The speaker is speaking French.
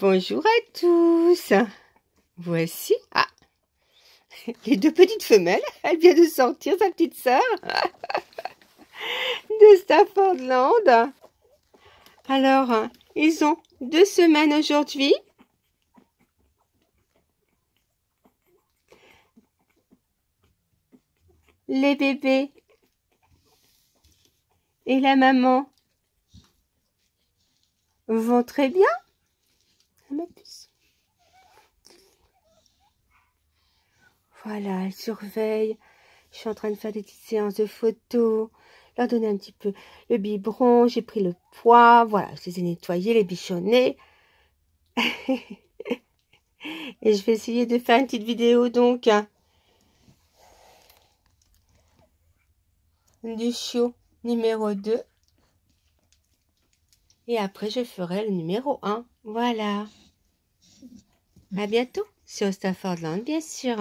Bonjour à tous. Voici ah, les deux petites femelles. Elle vient de sortir sa petite sœur de Staffordland. Alors, ils ont deux semaines aujourd'hui. Les bébés et la maman vont très bien. Voilà, elle surveille. Je suis en train de faire des petites séances de photos. Leur donner un petit peu le biberon. J'ai pris le poids. Voilà, je les ai nettoyés, les bichonnés. Et je vais essayer de faire une petite vidéo donc hein, du show numéro 2. Et après, je ferai le numéro 1. Voilà. À bientôt sur Staffordland, bien sûr.